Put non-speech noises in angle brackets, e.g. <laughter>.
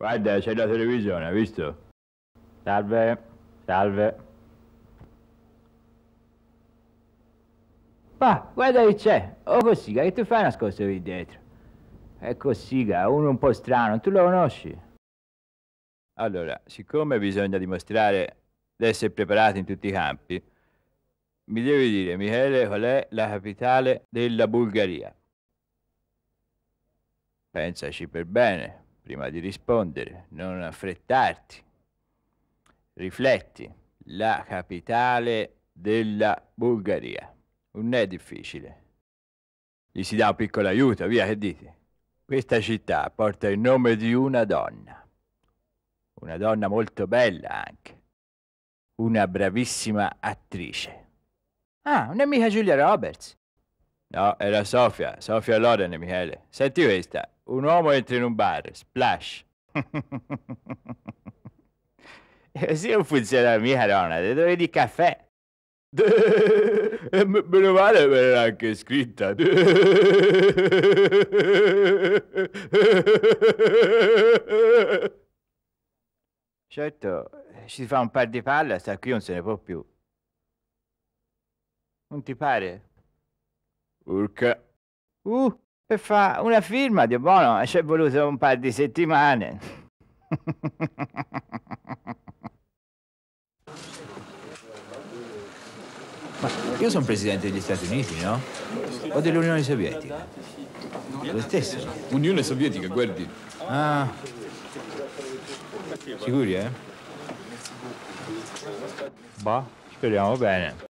Guarda, c'è la televisione, hai visto? Salve, salve. Ma, guarda che c'è. Oh, così, che tu fai nascosto qui dietro? È Cossiga, uno un po' strano, tu lo conosci? Allora, siccome bisogna dimostrare di essere preparati in tutti i campi, mi devi dire, Michele, qual è la capitale della Bulgaria? Pensaci per bene prima di rispondere, non affrettarti. Rifletti, la capitale della Bulgaria. Non è difficile. Gli si dà un piccolo aiuto, via che dite. Questa città porta il nome di una donna. Una donna molto bella anche. Una bravissima attrice. Ah, non è mica Giulia Roberts. No, era Sofia, Sofia Loren, Michele. Senti questa, un uomo entra in un bar, splash. <laughs> e eh, così non funziona mia mica, Ronald, dove di caffè. E <laughs> Meno male me l'era anche scritta. <laughs> Certo, ci fa un par di palle, sta qui non se ne può più. Non ti pare? Urca. Uh, per fare una firma, di buono, ci è voluto un paio di settimane. Ma io sono presidente degli Stati Uniti, no? O dell'Unione Sovietica? Lo stesso. no? Unione Sovietica, guardi. Ah. Sicuri, eh? Bah, speriamo bene.